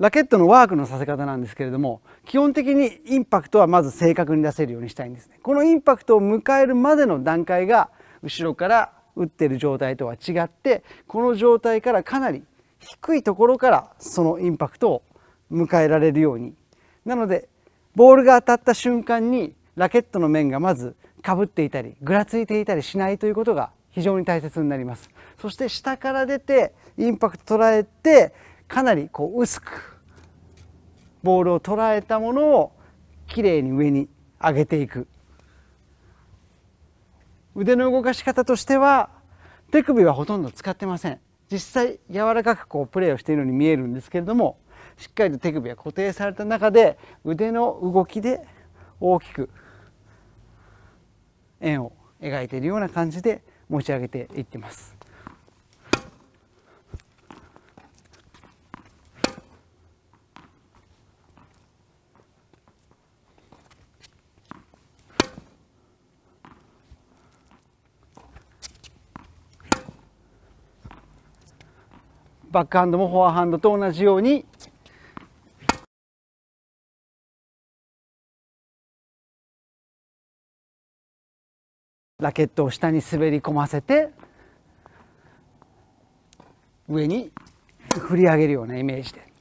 ラケットのワークのさせ方なんですけれども基本的にインパクトはまず正確に出せるようにしたいんですねこのインパクトを迎えるまでの段階が後ろから打ってる状態とは違ってこの状態からかなり低いところからそのインパクトを迎えられるようになのでボールが当たった瞬間にラケットの面がまずかぶっていたりぐらついていたりしないということが非常に大切になりますそして下から出てインパクト捉えてかなりこう薄くボールを捉えたものをきれいに上に上げていく腕の動かし方としては手首はほとんど使ってません実際柔らかくこうプレーをしているように見えるんですけれどもしっかりと手首が固定された中で腕の動きで大きく円を描いているような感じで持ち上げていってます。バックハンドもフォアハンドと同じようにラケットを下に滑り込ませて上に振り上げるようなイメージで。